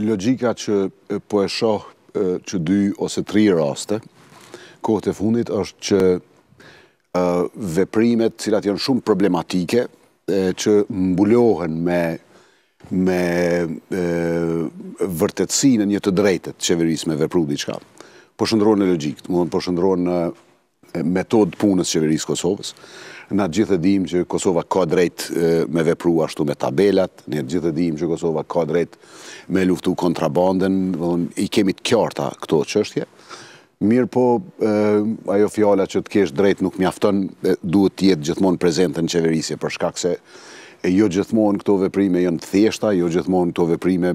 logika që po e shoh që dy ose tri raste, kohët e fundit është që veprimet cilat janë shumë problematike, që mbulohen me me vërtetësinë një të drejtet qeverisë me vepru diçka. Po shndron në logikët, do të thonë po në metodë punës qeverisë Kosovës. Na gjithë e dim që Kosova ka drejt me vepru ashtu me tabelat, në gjithë e dim që Kosova ka drejt me luftu kontrabanden, i kemi të kjarta këto qështje. Mirë po, ajo fjala që të kesh drejt nuk mjafton, duhet tjetë gjithmonë prezente në qeverisje, për shkak se jo gjithmonë këto veprime jënë thjeshta, jo gjithmonë këto veprime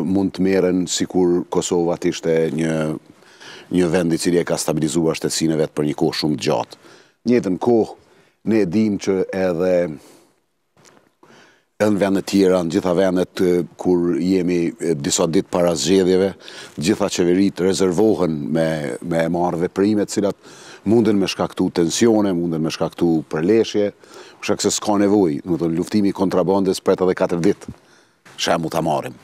mund të meren si kur Kosova të ishte një një vendi cili e ka stabilizuar shtetsin vetë për një kohë shumë gjatë. Njëtën kohë, ne edhim që edhe në vendet tjera, në gjitha vendet kur jemi disa ditë para zgjedhjeve, gjitha qeverit rezervohen me marrë dhe primet cilat mundën me shkaktu tensione, mundën me shkaktu përleshje, shak se s'ka nevoj, në të luftimi kontrabandes për të dhe 4 ditë, shemë mu të marim.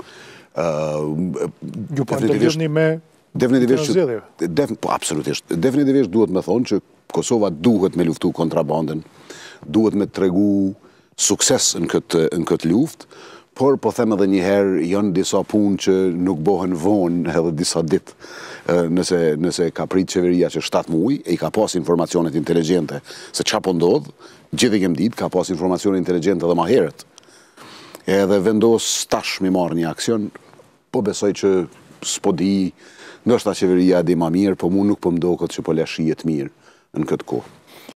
Ju për po të me Definitivisht, po, definitivisht duhet me thonë që Kosova duhet me luftu kontrabandën, duhet me tregu sukses në këtë, këtë luft, por po them edhe njëherë, janë disa punë që nuk bohen vonë edhe disa ditë, nëse, nëse ka pritë qeveria që 7 muaj, e i ka pas informacionet inteligente se qa po ndodhë, gjithë i kem ditë, ka pas informacionet inteligente dhe ma herët, edhe vendos tash mi marë një aksion, po besoj që s'po di, nështë ta qeveria di ma mirë, po mu nuk pëmdo po këtë që po leshijet mirë në këtë kohë.